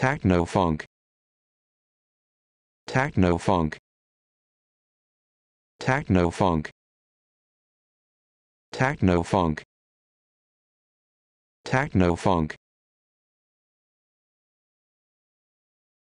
Techno funk. Techno funk. Techno funk. Techno funk. Techno funk.